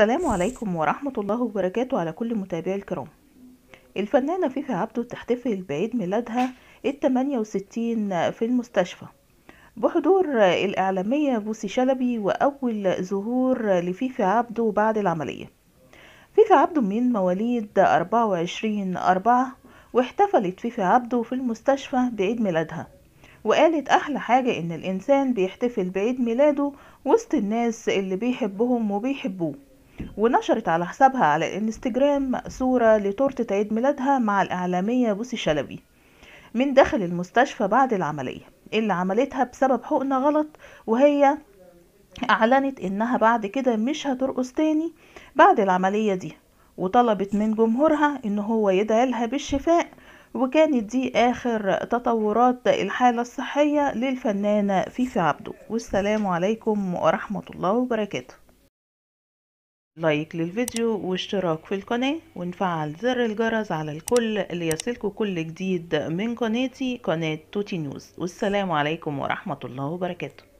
السلام عليكم ورحمة الله وبركاته على كل متابعي الكرام الفنانة فيفي عبده تحتفل بعيد ميلادها الثمانية وستين في المستشفى بحضور الإعلامية بوسي شلبي وأول ظهور لفيفي عبده بعد العملية فيفي عبده من مواليد 24 أربعة واحتفلت فيفي عبده في المستشفى بعيد ميلادها وقالت أحلى حاجة إن الإنسان بيحتفل بعيد ميلاده وسط الناس اللي بيحبهم وبيحبوه ونشرت على حسابها على الانستجرام صورة لتورتة عيد ميلادها مع الإعلامية بوسي شلبي من داخل المستشفى بعد العملية اللي عملتها بسبب حقنة غلط وهي أعلنت إنها بعد كده مش هترقص تاني بعد العملية دي وطلبت من جمهورها إن هو يدعي لها بالشفاء وكانت دي آخر تطورات الحالة الصحية للفنانة فيفي عبده والسلام عليكم ورحمة الله وبركاته لايك للفيديو واشتراك في القناة ونفعل زر الجرس على الكل ليصلكوا كل جديد من قناتي قناة توتي نيوز والسلام عليكم ورحمة الله وبركاته